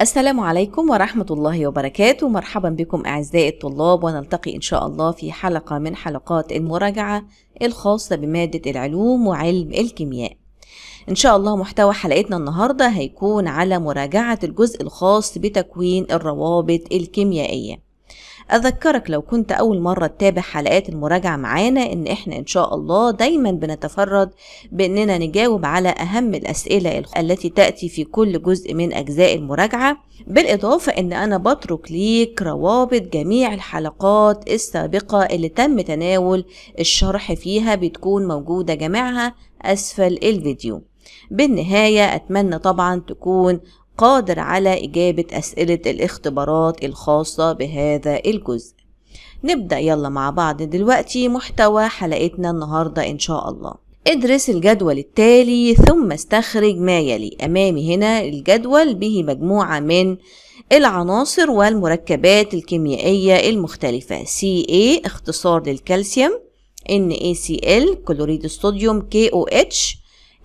السلام عليكم ورحمة الله وبركاته مرحبا بكم أعزائي الطلاب ونلتقي إن شاء الله في حلقة من حلقات المراجعة الخاصة بمادة العلوم وعلم الكيمياء إن شاء الله محتوى حلقتنا النهاردة هيكون على مراجعة الجزء الخاص بتكوين الروابط الكيميائية أذكرك لو كنت أول مرة تتابع حلقات المراجعة معانا إن إحنا إن شاء الله دايما بنتفرد بإننا نجاوب على أهم الأسئلة التي تأتي في كل جزء من أجزاء المراجعة بالإضافة إن أنا بترك ليك روابط جميع الحلقات السابقة اللي تم تناول الشرح فيها بتكون موجودة جميعها أسفل الفيديو بالنهاية أتمنى طبعا تكون قادر على إجابة أسئلة الاختبارات الخاصة بهذا الجزء نبدأ يلا مع بعض دلوقتي محتوى حلقتنا النهاردة إن شاء الله ادرس الجدول التالي ثم استخرج ما يلي أمامي هنا الجدول به مجموعة من العناصر والمركبات الكيميائية المختلفة CA اختصار للكالسيوم NaCl كلوريد الصوديوم KOH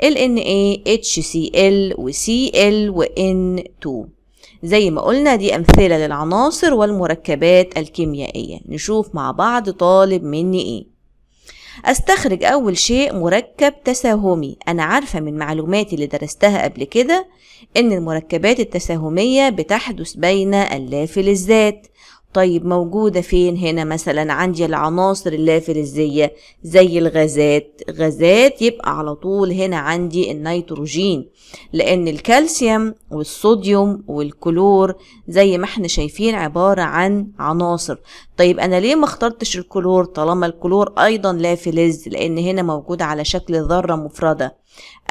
LNA HCl و Cl و N2 زي ما قلنا دي أمثلة للعناصر والمركبات الكيميائية نشوف مع بعض طالب مني إيه أستخرج أول شيء مركب تساهمي أنا عارفة من معلوماتي اللي درستها قبل كده إن المركبات التساهمية بتحدث بين اللا الذات طيب موجودة فين هنا مثلا عندي العناصر اللافلزية زي الغازات غازات يبقى على طول هنا عندي النيتروجين لأن الكالسيوم والصوديوم والكلور زي ما احنا شايفين عبارة عن عناصر طيب أنا ليه ما اخترتش الكلور طالما الكلور أيضا لافلز لأن هنا موجود على شكل ذرة مفردة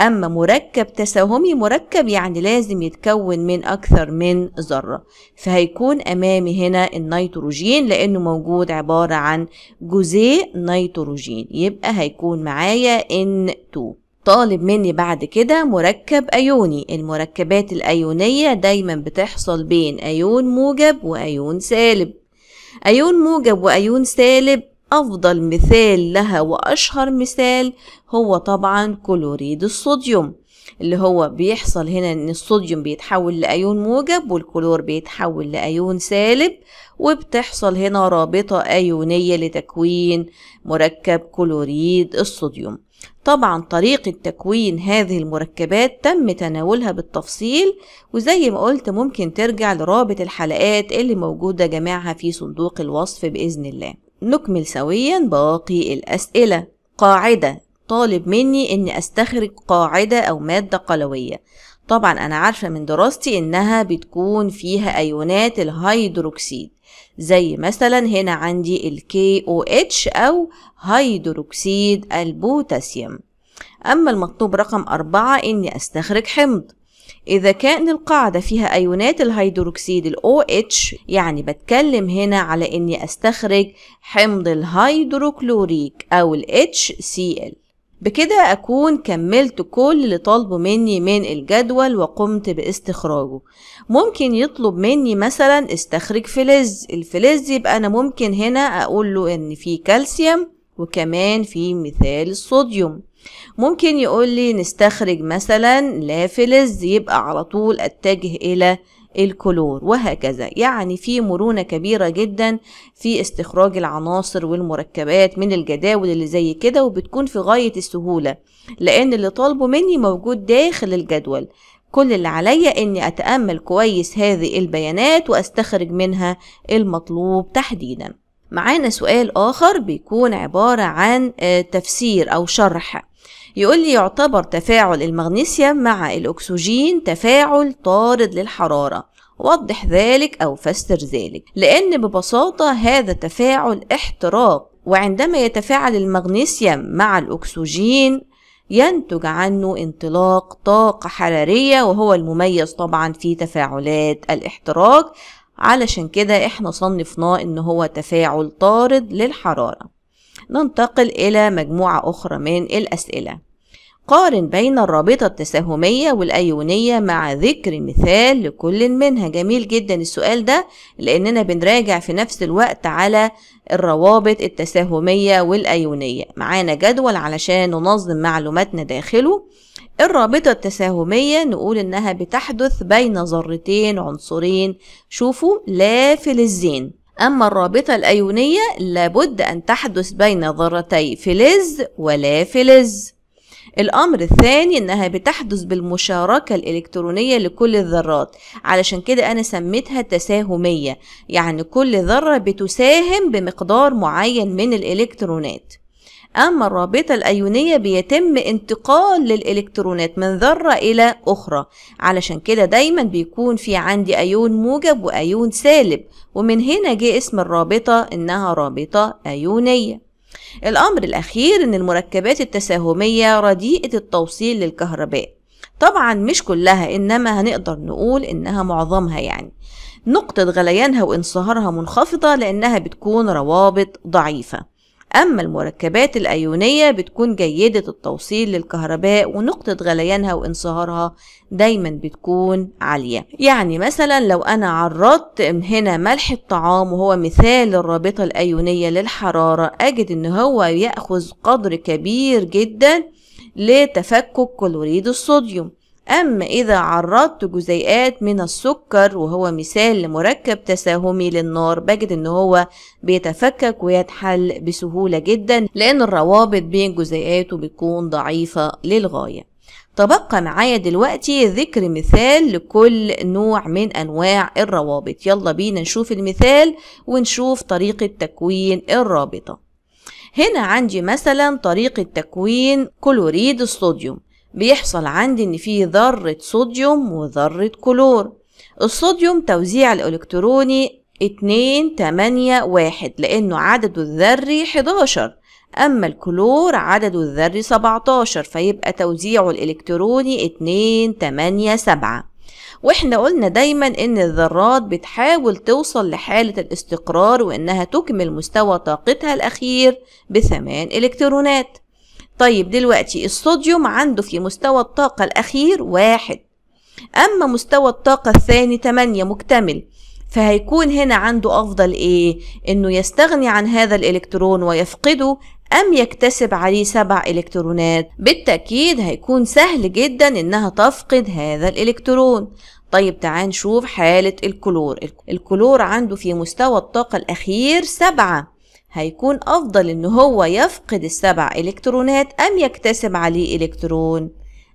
أما مركب تساهمي مركب يعني لازم يتكون من أكثر من ذرة فهيكون أمامي هنا النيتروجين لأنه موجود عبارة عن جزيء نيتروجين يبقى هيكون معايا N2 طالب مني بعد كده مركب أيوني المركبات الأيونية دايما بتحصل بين أيون موجب وأيون سالب أيون موجب وأيون سالب أفضل مثال لها وأشهر مثال هو طبعا كلوريد الصوديوم اللي هو بيحصل هنا ان الصوديوم بيتحول لايون موجب والكلور بيتحول لايون سالب وبتحصل هنا رابطة ايونية لتكوين مركب كلوريد الصوديوم طبعا طريقة تكوين هذه المركبات تم تناولها بالتفصيل وزي ما قلت ممكن ترجع لرابط الحلقات اللي موجودة جميعها في صندوق الوصف بإذن الله نكمل سويا باقي الأسئلة قاعدة طالب مني إني أستخرج قاعدة أو مادة قلوية طبعا أنا عارفة من دراستي إنها بتكون فيها أيونات الهيدروكسيد زي مثلا هنا عندي ال KOH أو هيدروكسيد البوتاسيوم أما المطلوب رقم أربعة إني أستخرج حمض إذا كان القاعدة فيها أيونات الهيدروكسيد الـ OH يعني بتكلم هنا على إني أستخرج حمض الهيدروكلوريك أو الـ HCl بكده أكون كملت كل اللي طالبه مني من الجدول وقمت باستخراجه ممكن يطلب مني مثلا استخرج فلز الفلز يبقى أنا ممكن هنا أقول له إن فيه كالسيوم وكمان فيه مثال الصوديوم ممكن يقول لي نستخرج مثلا لا فلز يبقى على طول اتجه الى الكلور وهكذا يعني في مرونة كبيرة جدا في استخراج العناصر والمركبات من الجداول اللي زي كده وبتكون في غاية السهولة لأن اللي طالبه مني موجود داخل الجدول كل اللي عليا اني اتأمل كويس هذه البيانات واستخرج منها المطلوب تحديدا معانا سؤال آخر بيكون عبارة عن آه، تفسير أو شرح يقول لي يعتبر تفاعل المغنيسيوم مع الأكسجين تفاعل طارد للحرارة وضح ذلك أو فسر ذلك لأن ببساطة هذا تفاعل احتراق وعندما يتفاعل المغنيسيوم مع الأكسجين ينتج عنه انطلاق طاقة حرارية وهو المميز طبعا في تفاعلات الاحتراق علشان كده احنا صنفناه ان هو تفاعل طارد للحرارة ننتقل إلى مجموعة أخرى من الأسئلة قارن بين الرابطة التساهمية والأيونية مع ذكر مثال لكل منها جميل جدا السؤال ده لأننا بنراجع في نفس الوقت على الروابط التساهمية والأيونية معانا جدول علشان ننظم معلوماتنا داخله الرابطة التساهمية نقول إنها بتحدث بين ذرتين عنصرين شوفوا لا فلزين أما الرابطة الأيونية لابد أن تحدث بين ذرتي فلز ولا فلز الأمر الثاني إنها بتحدث بالمشاركة الإلكترونية لكل الذرات علشان كده أنا سميتها تساهمية يعني كل ذرة بتساهم بمقدار معين من الإلكترونات أما الرابطة الأيونية بيتم انتقال للإلكترونات من ذرة إلى أخرى علشان كده دايما بيكون في عندي أيون موجب وأيون سالب ومن هنا جه اسم الرابطة إنها رابطة أيونية الأمر الأخير إن المركبات التساهمية رديئة التوصيل للكهرباء طبعا مش كلها إنما هنقدر نقول إنها معظمها يعني نقطة غليانها وانصهارها منخفضة لأنها بتكون روابط ضعيفة أما المركبات الأيونية بتكون جيدة التوصيل للكهرباء ونقطة غليانها وانصهارها دايما بتكون عالية يعني مثلا لو أنا عرضت من هنا ملح الطعام وهو مثال للرابطة الأيونية للحرارة أجد إن هو يأخذ قدر كبير جدا لتفكك كلوريد الصوديوم أما إذا عرضت جزيئات من السكر وهو مثال لمركب تساهمي للنار بجد إن هو بيتفكك ويتحل بسهولة جدا لأن الروابط بين جزيئاته بتكون ضعيفة للغاية تبقى معايا دلوقتي ذكر مثال لكل نوع من أنواع الروابط يلا بينا نشوف المثال ونشوف طريقة تكوين الرابطة هنا عندي مثلا طريقة تكوين كلوريد الصوديوم بيحصل عندي ان في ذرة صوديوم وذرة كلور الصوديوم توزيع الالكتروني اتنين تمانية واحد لانه عدده الذري حداشر اما الكلور عدده الذري سبعتاشر فيبقى توزيعه الالكتروني اتنين تمانية سبعة واحنا قلنا دايما ان الذرات بتحاول توصل لحالة الاستقرار وانها تكمل مستوى طاقتها الاخير بثمان الكترونات طيب دلوقتي الصوديوم عنده في مستوى الطاقة الأخير واحد أما مستوى الطاقة الثاني تمانية مكتمل فهيكون هنا عنده أفضل إيه؟ إنه يستغني عن هذا الإلكترون ويفقده أم يكتسب عليه سبع إلكترونات بالتأكيد هيكون سهل جدا إنها تفقد هذا الإلكترون طيب تعال نشوف حالة الكلور الكلور عنده في مستوى الطاقة الأخير سبعة هيكون أفضل إن هو يفقد السبع إلكترونات أم يكتسب عليه إلكترون؟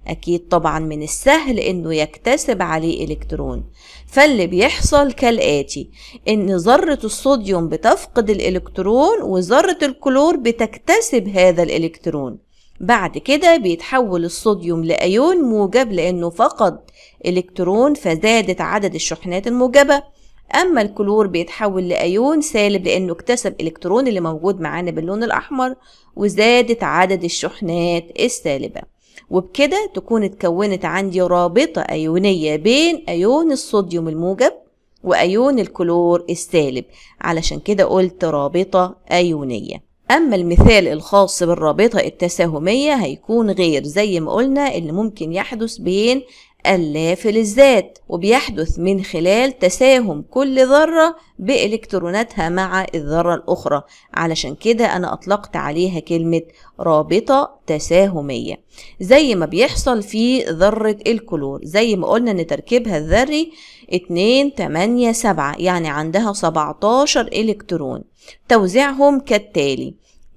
أكيد طبعا من السهل إنه يكتسب عليه إلكترون فاللي بيحصل كالآتي إن ذرة الصوديوم بتفقد الإلكترون وذرة الكلور بتكتسب هذا الإلكترون بعد كده بيتحول الصوديوم لأيون موجب لأنه فقد إلكترون فزادت عدد الشحنات الموجبة أما الكلور بيتحول لأيون سالب لأنه اكتسب إلكترون اللي موجود معانا باللون الأحمر وزادت عدد الشحنات السالبة وبكده تكون اتكونت عندي رابطة أيونية بين أيون الصوديوم الموجب وأيون الكلور السالب علشان كده قلت رابطة أيونية أما المثال الخاص بالرابطة التساهمية هيكون غير زي ما قلنا اللي ممكن يحدث بين النافل الذات وبيحدث من خلال تساهم كل ذرة بإلكتروناتها مع الذرة الأخرى علشان كده أنا أطلقت عليها كلمة رابطة تساهمية زي ما بيحصل في ذرة الكلور زي ما قلنا إن تركيبها الذري 2 8 7 يعني عندها 17 إلكترون توزيعهم كالتالي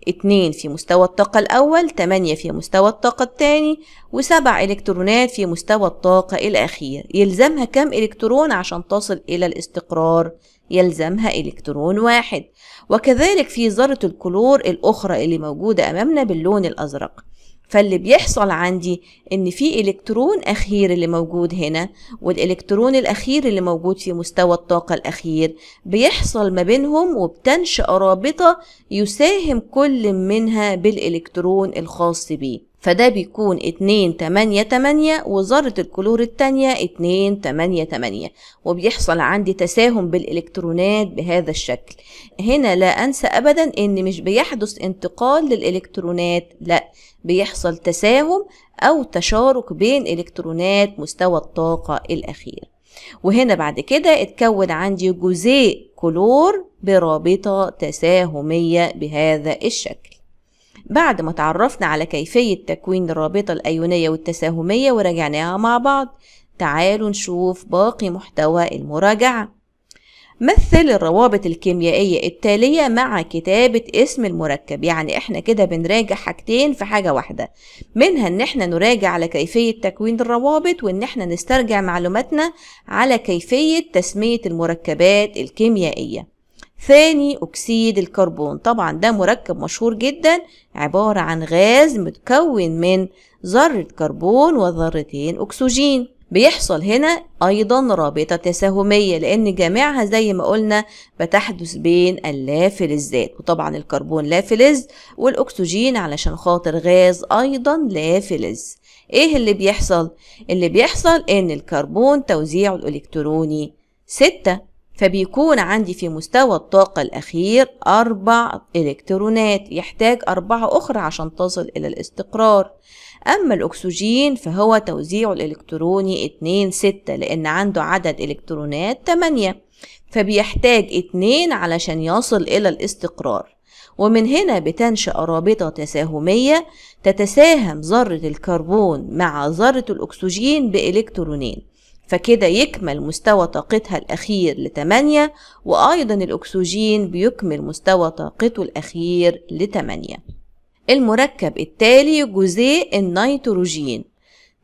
2 في مستوى الطاقة الأول 8 في مستوى الطاقة الثاني و7 إلكترونات في مستوى الطاقة الأخير يلزمها كم إلكترون عشان تصل إلى الاستقرار يلزمها إلكترون واحد وكذلك في ذرة الكلور الأخرى اللي موجودة أمامنا باللون الأزرق فاللي بيحصل عندي ان في الكترون اخير اللي موجود هنا والالكترون الاخير اللي موجود في مستوى الطاقه الاخير بيحصل ما بينهم وبتنشا رابطه يساهم كل منها بالالكترون الخاص بيه فده بيكون اتنين تمانية تمانية وذرة الكلور التانية اتنين تمانية تمانية وبيحصل عندي تساهم بالإلكترونات بهذا الشكل هنا لا أنسى أبدا إن مش بيحدث انتقال للإلكترونات لا بيحصل تساهم أو تشارك بين إلكترونات مستوى الطاقة الأخير وهنا بعد كده اتكون عندي جزيء كلور برابطة تساهمية بهذا الشكل بعد ما تعرفنا على كيفية تكوين الرابطة الأيونية والتساهمية وراجعناها مع بعض تعالوا نشوف باقي محتوى المراجعة مثل الروابط الكيميائية التالية مع كتابة اسم المركب يعني احنا كده بنراجع حاجتين في حاجة واحدة منها ان احنا نراجع على كيفية تكوين الروابط وان احنا نسترجع معلوماتنا على كيفية تسمية المركبات الكيميائية ثاني أكسيد الكربون طبعا ده مركب مشهور جدا عبارة عن غاز متكون من ذرة كربون وذرتين أكسجين بيحصل هنا أيضا رابطة تساهمية لأن جميعها زي ما قلنا بتحدث بين اللافلزات وطبعا الكربون لافلز والأكسجين علشان خاطر غاز أيضا لافلز إيه اللي بيحصل؟ اللي بيحصل إن الكربون توزيعه الإلكتروني ستة فبيكون عندي في مستوى الطاقة الأخير أربع إلكترونات يحتاج أربعة أخرى عشان تصل إلى الاستقرار أما الأكسجين فهو توزيعه الإلكتروني 2 6 لأن عنده عدد إلكترونات 8 فبيحتاج 2 علشان يصل إلى الاستقرار ومن هنا بتنشأ رابطة تساهمية تتساهم ذرة الكربون مع ذرة الأكسجين بإلكترونين فكده يكمل مستوى طاقتها الأخير لتمانية وأيضا الأكسجين بيكمل مستوى طاقته الأخير لتمانية المركب التالي جزيء النيتروجين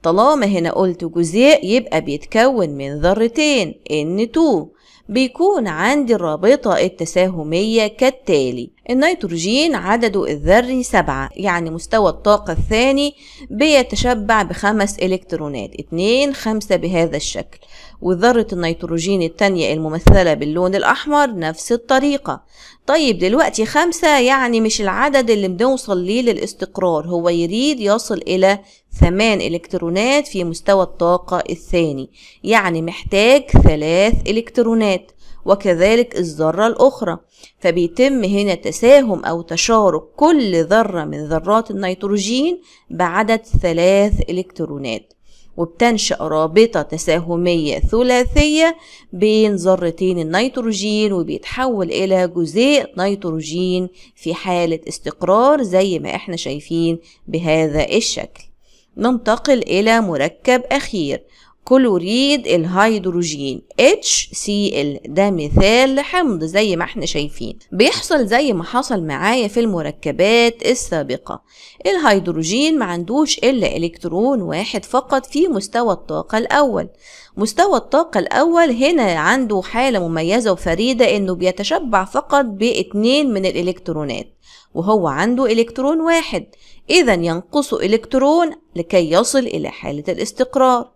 طالما هنا قلت جزيء يبقى بيتكون من ذرتين N2 بيكون عندي الرابطة التساهمية كالتالي النيتروجين عدده الذري سبعة يعني مستوى الطاقة الثاني بيتشبع بخمس إلكترونات اتنين خمسة بهذا الشكل وذرة النيتروجين التانية الممثلة باللون الأحمر نفس الطريقة طيب دلوقتي خمسة يعني مش العدد اللي بنوصل ليه للاستقرار هو يريد يصل إلى ثمان إلكترونات في مستوى الطاقة الثاني يعني محتاج ثلاث إلكترونات وكذلك الذرة الأخرى فبيتم هنا تساهم أو تشارك كل ذرة من ذرات النيتروجين بعدد ثلاث إلكترونات وبتنشأ رابطة تساهمية ثلاثية بين ذرتين النيتروجين وبيتحول إلى جزيء نيتروجين في حالة استقرار زي ما احنا شايفين بهذا الشكل ننتقل إلى مركب أخير كلوريد الهيدروجين HCl ده مثال لحمض زي ما احنا شايفين بيحصل زي ما حصل معايا في المركبات السابقة الهيدروجين ما عندوش إلا إلكترون واحد فقط في مستوى الطاقة الأول مستوى الطاقة الأول هنا عنده حالة مميزة وفريدة إنه بيتشبع فقط باتنين من الإلكترونات وهو عنده إلكترون واحد إذا ينقصه إلكترون لكي يصل إلى حالة الاستقرار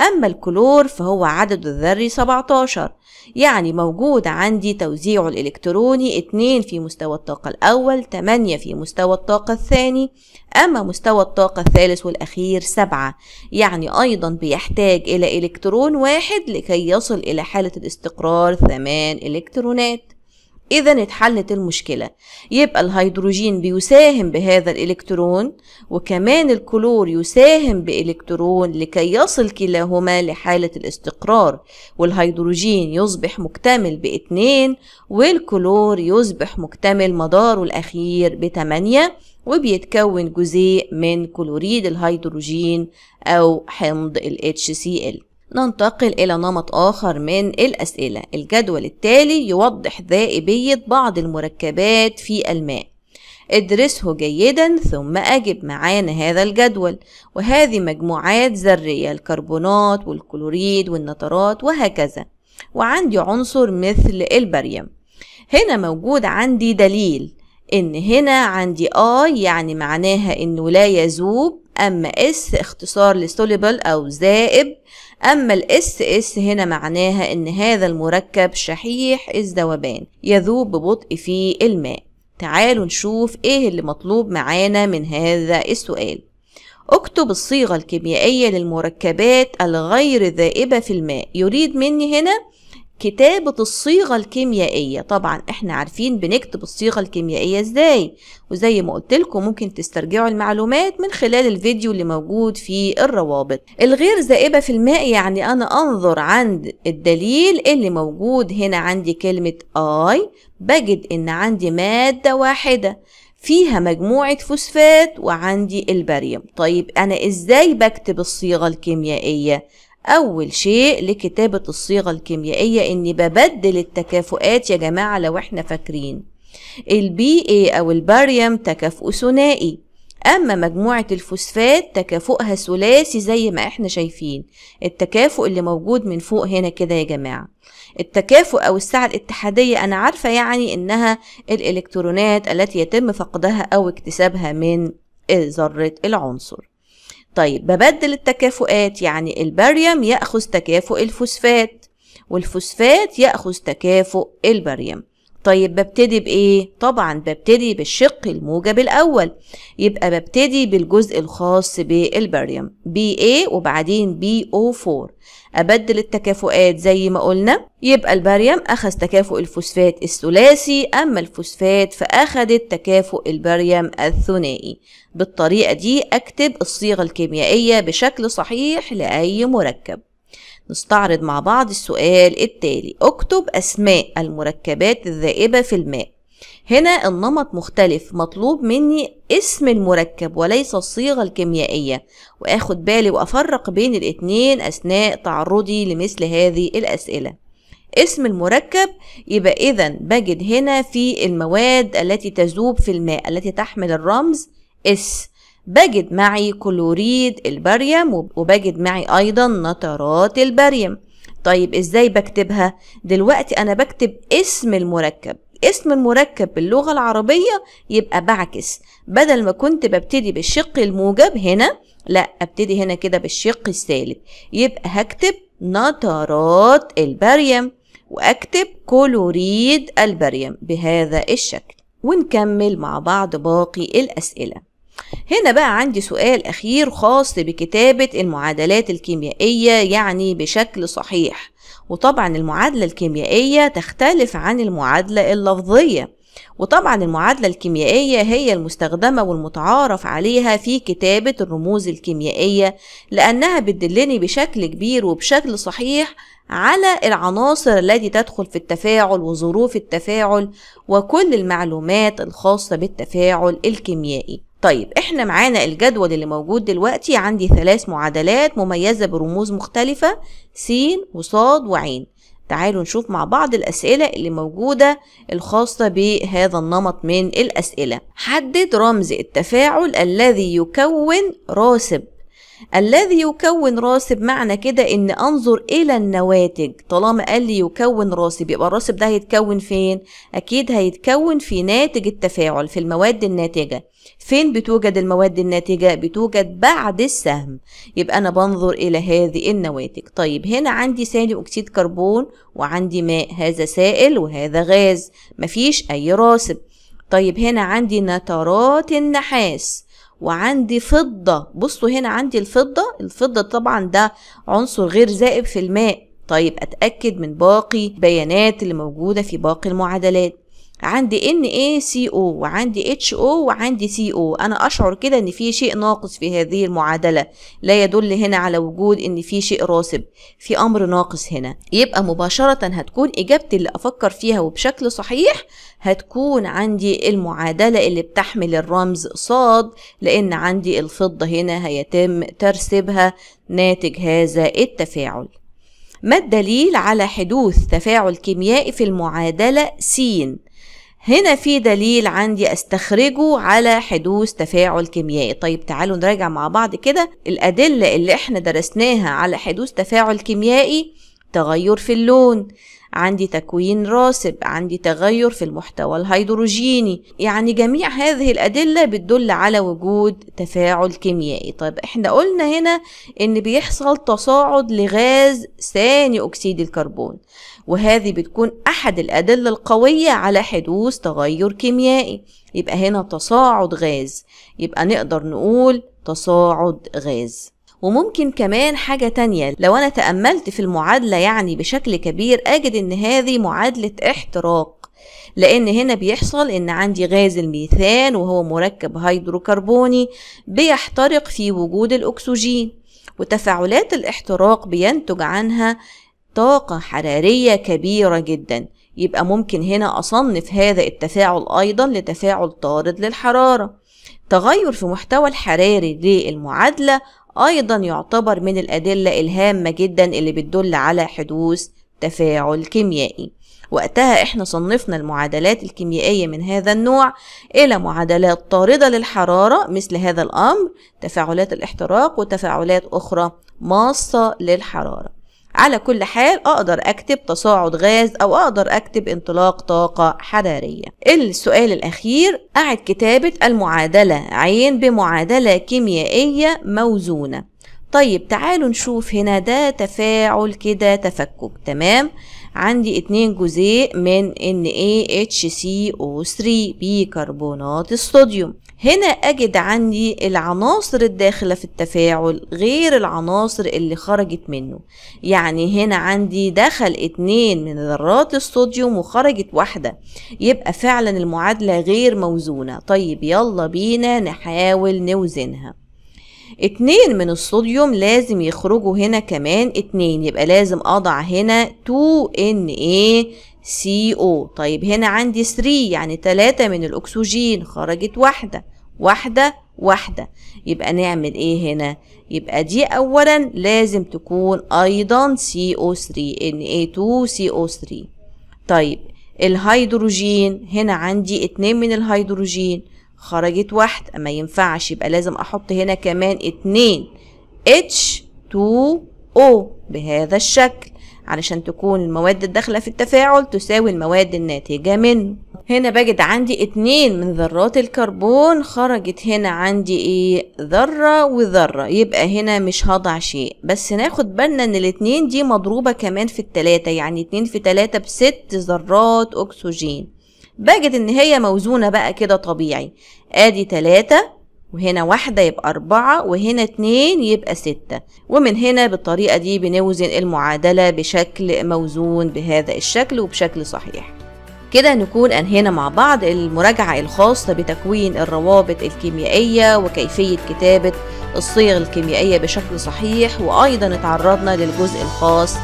أما الكلور فهو عدد الذري 17 يعني موجود عندي توزيع الإلكتروني 2 في مستوى الطاقة الأول 8 في مستوى الطاقة الثاني أما مستوى الطاقة الثالث والأخير 7 يعني أيضا بيحتاج إلى إلكترون واحد لكي يصل إلى حالة الاستقرار 8 إلكترونات إذا اتحلت المشكلة يبقى الهيدروجين بيساهم بهذا الإلكترون وكمان الكلور يساهم بإلكترون لكي يصل كلاهما لحالة الاستقرار والهيدروجين يصبح مكتمل باتنين والكلور يصبح مكتمل مداره الأخير بتمانية وبيتكون جزيء من كلوريد الهيدروجين أو حمض ال HCl ننتقل إلى نمط آخر من الأسئلة الجدول التالي يوضح ذائبية بعض المركبات في الماء ادرسه جيدا ثم أجب معانا هذا الجدول وهذه مجموعات ذرية الكربونات والكلوريد والنترات وهكذا وعندي عنصر مثل البريم هنا موجود عندي دليل ان هنا عندي آي يعني معناها انه لا يذوب اما اس اختصار لسوليبل او ذائب اما الاس اس هنا معناها ان هذا المركب شحيح الذوبان يذوب ببطء في الماء تعالوا نشوف ايه اللي مطلوب معانا من هذا السؤال اكتب الصيغة الكيميائية للمركبات الغير ذائبة في الماء يريد مني هنا كتابة الصيغة الكيميائية طبعا احنا عارفين بنكتب الصيغة الكيميائية ازاي وزي ما قلت لكم ممكن تسترجعوا المعلومات من خلال الفيديو اللي موجود في الروابط الغير زائبة في الماء يعني انا انظر عند الدليل اللي موجود هنا عندي كلمة اي بجد ان عندي مادة واحدة فيها مجموعة فوسفات وعندي البريم طيب أنا إزاي بكتب الصيغة الكيميائية؟ أول شيء لكتابة الصيغة الكيميائية إني ببدل التكافؤات يا جماعة لو إحنا فاكرين البي اي أو الباريوم تكافؤ ثنائي أما مجموعة الفوسفات تكافؤها ثلاثي زي ما إحنا شايفين التكافؤ اللي موجود من فوق هنا كده يا جماعة التكافؤ أو الساعة الاتحادية أنا عارفة يعني إنها الإلكترونات التي يتم فقدها أو اكتسابها من ذرة العنصر طيب ببدل التكافؤات يعني البريم يأخذ تكافؤ الفوسفات والفوسفات يأخذ تكافؤ البريم طيب ببتدي بإيه؟ طبعا ببتدي بالشق الموجب الأول يبقى ببتدي بالجزء الخاص بالبريم BA إيه وبعدين BO4 أبدل التكافؤات زي ما قلنا يبقى البريم أخذ تكافؤ الفوسفات الثلاثي أما الفوسفات فأخذت تكافؤ البريم الثنائي بالطريقة دي أكتب الصيغة الكيميائية بشكل صحيح لأي مركب نستعرض مع بعض السؤال التالي اكتب أسماء المركبات الذائبة في الماء هنا النمط مختلف مطلوب مني اسم المركب وليس الصيغة الكيميائية وآخد بالي وأفرق بين الاتنين أثناء تعرضي لمثل هذه الأسئلة اسم المركب يبقى إذا بجد هنا في المواد التي تذوب في الماء التي تحمل الرمز اس بجد معي كلوريد البريم وبجد معي أيضا نترات البريم طيب إزاي بكتبها؟ دلوقتي أنا بكتب اسم المركب اسم مركب باللغة العربية يبقى بعكس بدل ما كنت ببتدي بالشق الموجب هنا لا ابتدي هنا كده بالشق السالب يبقى هكتب نترات البريم واكتب كلوريد البريم بهذا الشكل ونكمل مع بعض باقي الأسئلة هنا بقى عندي سؤال أخير خاص بكتابة المعادلات الكيميائية يعني بشكل صحيح وطبعا المعادلة الكيميائية تختلف عن المعادلة اللفظية وطبعا المعادلة الكيميائية هي المستخدمة والمتعارف عليها في كتابة الرموز الكيميائية لأنها بتدلني بشكل كبير وبشكل صحيح على العناصر التي تدخل في التفاعل وظروف التفاعل وكل المعلومات الخاصة بالتفاعل الكيميائي طيب احنا معانا الجدول اللي موجود دلوقتي عندي ثلاث معادلات مميزة برموز مختلفة س وصاد وعين تعالوا نشوف مع بعض الأسئلة اللي موجودة الخاصة بهذا النمط من الأسئلة حدد رمز التفاعل الذي يكون راسب الذي يكون راسب معنى كده ان انظر الى النواتج طالما قال لي يكون راسب يبقى الراسب ده هيتكون فين اكيد هيتكون في ناتج التفاعل في المواد الناتجه فين بتوجد المواد الناتجه بتوجد بعد السهم يبقى انا بنظر الى هذه النواتج طيب هنا عندي ثاني اكسيد كربون وعندي ماء هذا سائل وهذا غاز مفيش اي راسب طيب هنا عندي نترات النحاس وعندي فضة بصوا هنا عندي الفضة الفضة طبعا ده عنصر غير زائب في الماء طيب أتأكد من باقي بيانات اللي موجودة في باقي المعادلات عندي ان اي سي او وعندي اتش او وعندي سي او انا اشعر كده ان في شيء ناقص في هذه المعادله لا يدل هنا على وجود ان في شيء راسب في امر ناقص هنا يبقى مباشره هتكون اجابتي اللي افكر فيها وبشكل صحيح هتكون عندي المعادله اللي بتحمل الرمز صاد لان عندي الفضه هنا هيتم ترسبها ناتج هذا التفاعل ما الدليل على حدوث تفاعل كيميائي في المعادله س هنا في دليل عندي استخرجه على حدوث تفاعل كيميائي طيب تعالوا نراجع مع بعض كده الأدلة اللي احنا درسناها على حدوث تفاعل كيميائي تغير في اللون عندي تكوين راسب عندي تغير في المحتوى الهيدروجيني يعني جميع هذه الأدلة بتدل على وجود تفاعل كيميائي طيب احنا قلنا هنا ان بيحصل تصاعد لغاز ثاني أكسيد الكربون وهذه بتكون أحد الأدلة القوية على حدوث تغير كيميائي يبقى هنا تصاعد غاز يبقى نقدر نقول تصاعد غاز وممكن كمان حاجة تانية لو أنا تأملت في المعادلة يعني بشكل كبير أجد إن هذه معادلة احتراق لان هنا بيحصل ان عندي غاز الميثان وهو مركب هيدروكربوني بيحترق في وجود الاكسجين وتفاعلات الاحتراق بينتج عنها طاقة حرارية كبيرة جدا يبقى ممكن هنا أصنف هذا التفاعل أيضا لتفاعل طارد للحرارة تغير في محتوى الحراري للمعادلة أيضا يعتبر من الأدلة الهامة جدا اللي بتدل على حدوث تفاعل كيميائي وقتها احنا صنفنا المعادلات الكيميائية من هذا النوع إلى معادلات طاردة للحرارة مثل هذا الأمر تفاعلات الاحتراق وتفاعلات أخرى ماصة للحرارة على كل حال أقدر أكتب تصاعد غاز أو أقدر أكتب انطلاق طاقة حرارية السؤال الأخير أعد كتابة المعادلة عين بمعادلة كيميائية موزونة طيب تعالوا نشوف هنا ده تفاعل كده تفكك تمام عندي اتنين جزيء من NaHCO3 بيكربونات الصوديوم هنا أجد عندي العناصر الداخلة في التفاعل غير العناصر اللي خرجت منه يعني هنا عندي دخل اتنين من ذرات الصوديوم وخرجت واحدة يبقى فعلا المعادلة غير موزونة طيب يلا بينا نحاول نوزنها اتنين من الصوديوم لازم يخرجوا هنا كمان اتنين يبقى لازم أضع هنا 2Na CO طيب هنا عندي 3 يعني 3 من الأكسجين خرجت واحدة واحدة واحدة يبقى نعمل ايه هنا يبقى دي اولا لازم تكون ايضا CO3 Na2 CO3 طيب الهيدروجين هنا عندي اتنين من الهيدروجين خرجت واحدة ما ينفعش يبقى لازم احط هنا كمان اتنين H2O بهذا الشكل علشان تكون المواد الداخلة في التفاعل تساوي المواد الناتجة منه هنا بجد عندي اتنين من ذرات الكربون خرجت هنا عندي ايه ذرة وذرة يبقى هنا مش هضع شيء بس ناخد بالنا ان الاتنين دي مضروبة كمان في التلاتة يعني اتنين في تلاتة بست ذرات اكسجين بجد ان هي موزونة بقى كده طبيعي ادي تلاتة وهنا واحدة يبقى أربعة وهنا اتنين يبقى ستة ومن هنا بالطريقة دي بنوزن المعادلة بشكل موزون بهذا الشكل وبشكل صحيح كده نكون أنهينا مع بعض المراجعة الخاصة بتكوين الروابط الكيميائية وكيفية كتابة الصيغ الكيميائية بشكل صحيح وأيضا اتعرضنا للجزء الخاص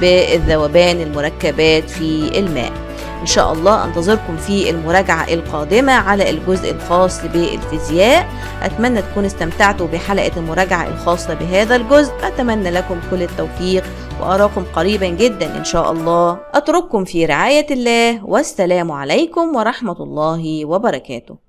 بالذوبان المركبات في الماء إن شاء الله أنتظركم في المراجعة القادمة على الجزء الخاص بالفيزياء أتمنى تكونوا استمتعتوا بحلقة المراجعة الخاصة بهذا الجزء أتمنى لكم كل التوفيق وأراكم قريبا جدا إن شاء الله أترككم في رعاية الله والسلام عليكم ورحمة الله وبركاته